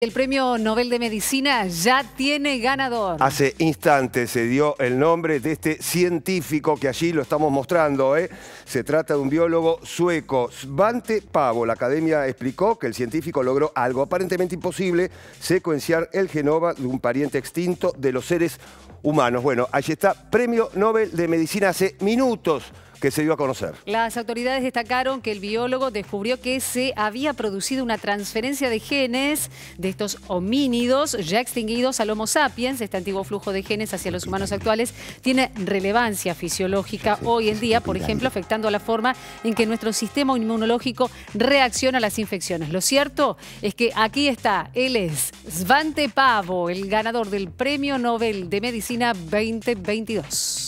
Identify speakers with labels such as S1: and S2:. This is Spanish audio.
S1: El premio Nobel de Medicina ya tiene ganador.
S2: Hace instantes se dio el nombre de este científico que allí lo estamos mostrando. ¿eh? Se trata de un biólogo sueco, Svante Pavo. La academia explicó que el científico logró algo aparentemente imposible, secuenciar el genoma de un pariente extinto de los seres humanos. Bueno, allí está, premio Nobel de Medicina hace minutos que se dio a conocer.
S1: Las autoridades destacaron que el biólogo descubrió que se había producido una transferencia de genes de estos homínidos ya extinguidos al Homo sapiens. Este antiguo flujo de genes hacia los humanos actuales tiene relevancia fisiológica hoy en día, por ejemplo, afectando a la forma en que nuestro sistema inmunológico reacciona a las infecciones. Lo cierto es que aquí está, él es Svante Pavo, el ganador del Premio Nobel de Medicina 2022.